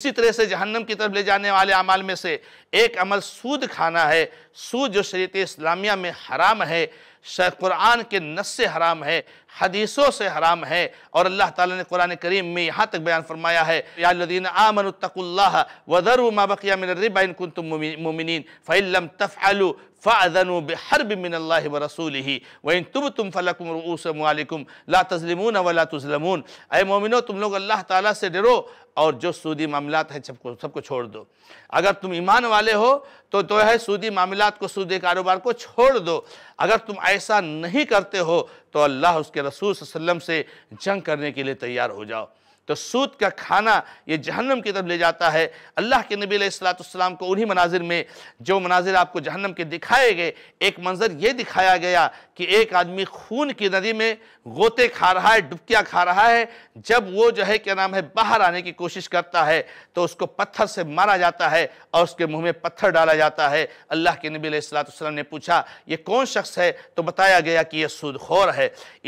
इसी तरह से जहन्नम की तरफ ले जाने वाले अमाल में से एक अमल सूद खाना है सूद जो शरीत इस्लामिया में हराम है कुरान के नस से हराम है हदीसों से हराम है और अल्लाह ताला ने कुरान करीम में यहाँ तक बयान फरमाया है यादीन आमनतकुल्ला वदर माबकिया मिन रिबा इन कुन तुम मोमिन फ़ैलम तफ़ालू फ़ादन बहर बिन व रसूल ही वहीं तुम तुम फ़लकुम रऊसम ला तजलमून वला मोमिनो तुम लोग अल्लाह ताला से डरो और जो सूदी मामला है सबको सबको छोड़ दो अगर तुम ईमान वाले हो तो जो तो है सूदी मामला को सूदी कारोबार को छोड़ दो अगर तुम ऐसा नहीं करते हो तो अल्लाह उसके रसूल वसम से जंग करने के लिए तैयार हो जाओ तो सूद का खाना ये जहन्नम की तरफ ले जाता है अल्लाह के नबी सलाम को उन्हीं मनाजिर में जो मनाजिर आपको जहन्नम के दिखाए गए एक मंजर ये दिखाया गया कि एक आदमी खून की नदी में गोते खा रहा है डुबकियाँ खा रहा है जब वो जो है क्या नाम है बाहर आने की कोशिश करता है तो उसको पत्थर से मारा जाता है और उसके मुँह में पत्थर डाला जाता है अल्लाह के नबी सलाम ने पूछा ये कौन शख्स है तो बताया गया कि यह सूदखोर है